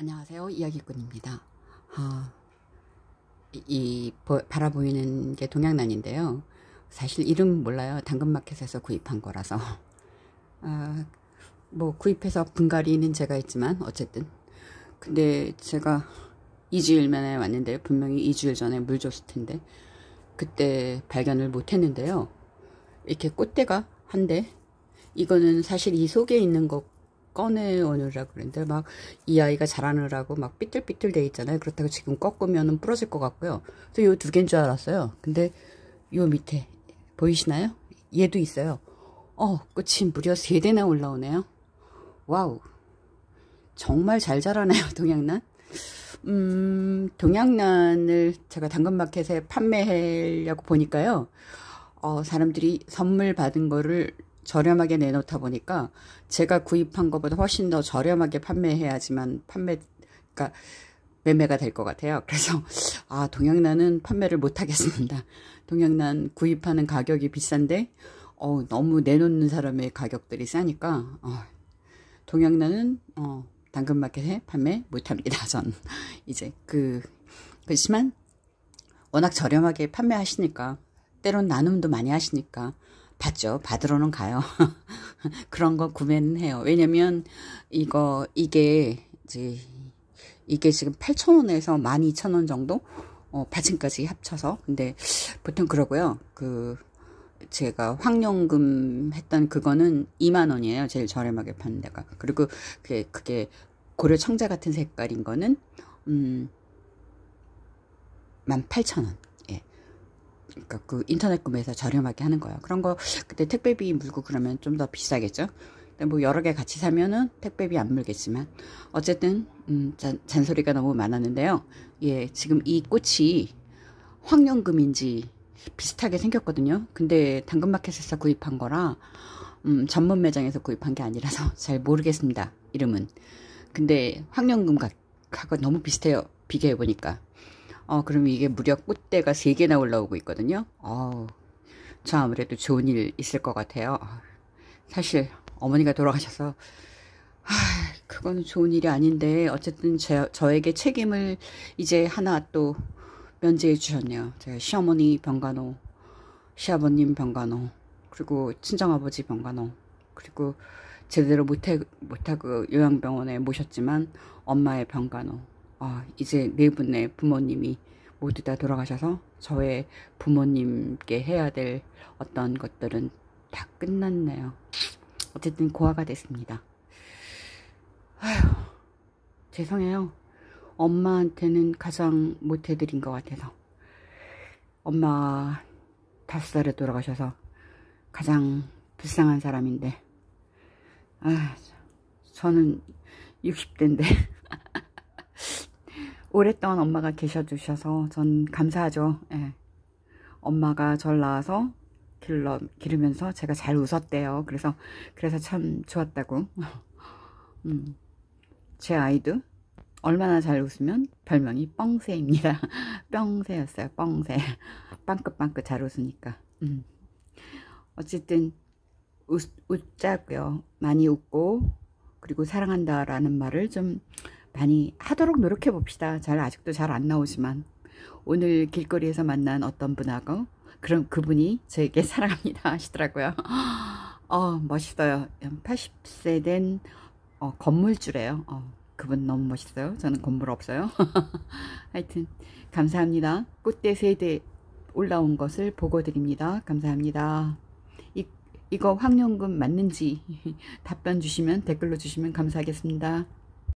안녕하세요. 이야기꾼입니다. 아, 이, 이 보, 바라보이는 게 동양난인데요. 사실 이름 몰라요. 당근마켓에서 구입한 거라서. 아, 뭐 구입해서 분갈이는 제가 했지만 어쨌든. 근데 제가 2주일 만에 왔는데 분명히 2주일 전에 물 줬을 텐데 그때 발견을 못 했는데요. 이렇게 꽃대가 한 대. 이거는 사실 이 속에 있는 것 꺼내오느라 그랬는데 막 이 아이가 자라느라고 막 삐뚤삐뚤 돼 있잖아요. 그렇다고 지금 꺾으면 부러질 것 같고요. 그래서 요 두 개인 줄 알았어요. 근데 요 밑에 보이시나요? 얘도 있어요. 어, 끝이 그 무려 세 대나 올라오네요. 와우. 정말 잘 자라네요, 동양란. 음, 동양란을 제가 당근마켓에 판매하려고 보니까요. 어, 사람들이 선물 받은 거를 저렴하게 내놓다 보니까 제가 구입한 것보다 훨씬 더 저렴하게 판매해야지만 판매 그러니까 매매가 될 것 같아요. 그래서 아 동양란은 판매를 못하겠습니다. 동양란 구입하는 가격이 비싼데 어, 너무 내놓는 사람의 가격들이 싸니까 어, 동양란은 어, 당근마켓에 판매 못합니다. 전 이제 그 그렇지만 워낙 저렴하게 판매하시니까 때론 나눔도 많이 하시니까 받죠. 받으러는 가요. 그런 거 구매는 해요. 왜냐면 이거 이게 이제 이게 지금 8,000원에서 12,000원 정도 어, 받침까지 합쳐서 근데 보통 그러고요. 그 제가 황룡금 했던 그거는 2만 원이에요. 제일 저렴하게 파는 데가. 그리고 그게, 그게 고려 청자 같은 색깔인 거는 음 18,000원. 그러니까 그 인터넷 구매에서 저렴하게 하는 거예요. 그런 거 그때 택배비 물고 그러면 좀 더 비싸겠죠. 근데 뭐 여러 개 같이 사면은 택배비 안 물겠지만 어쨌든 음, 잔, 잔소리가 너무 많았는데요. 예, 지금 이 꽃이 황령금인지 비슷하게 생겼거든요. 근데 당근마켓에서 구입한 거라 음, 전문 매장에서 구입한 게 아니라서 잘 모르겠습니다. 이름은. 근데 황령금 같, 하고 너무 비슷해요. 비교해보니까. 어, 그러면 이게 무려 꽃대가 3개나 올라오고 있거든요. 어, 저 아무래도 좋은 일 있을 것 같아요. 아, 사실 어머니가 돌아가셔서 하, 아, 그건 좋은 일이 아닌데 어쨌든 저, 저에게 책임을 이제 하나 또 면제해 주셨네요. 제가 시어머니 병간호, 시아버님 병간호, 그리고 친정아버지 병간호, 그리고 제대로 못해, 못하고 요양병원에 모셨지만 엄마의 병간호, 어, 이제 네 분의 부모님이 모두 다 돌아가셔서 저의 부모님께 해야 될 어떤 것들은 다 끝났네요. 어쨌든 고아가 됐습니다. 아휴, 죄송해요. 엄마한테는 가장 못해드린 것 같아서. 엄마 다섯 살에 돌아가셔서 가장 불쌍한 사람인데. 아, 저는 60대인데. 오랫동안 엄마가 계셔주셔서 전 감사하죠. 예. 엄마가 절 낳아서 길러, 기르면서 제가 잘 웃었대요. 그래서, 그래서 참 좋았다고. 음, 제 아이도 얼마나 잘 웃으면 별명이 뻥새입니다. 뻥새였어요. 뻥새. 빵긋빵긋 잘 웃으니까. 음. 어쨌든 웃, 웃자고요. 많이 웃고 그리고 사랑한다라는 말을 좀 많이 하도록 노력해 봅시다. 잘 아직도 잘 안 나오지만 오늘 길거리에서 만난 어떤 분하고 그럼 그분이 저에게 사랑합니다 하시더라고요. 어 멋있어요. 80세 음, 된 어, 건물주래요. 어, 그분 너무 멋있어요. 저는 건물 없어요. 하여튼 감사합니다. 꽃대 세대 올라온 것을 보고 드립니다. 감사합니다. 이, 이거 황룡금 맞는지 답변 주시면 댓글로 주시면 감사하겠습니다.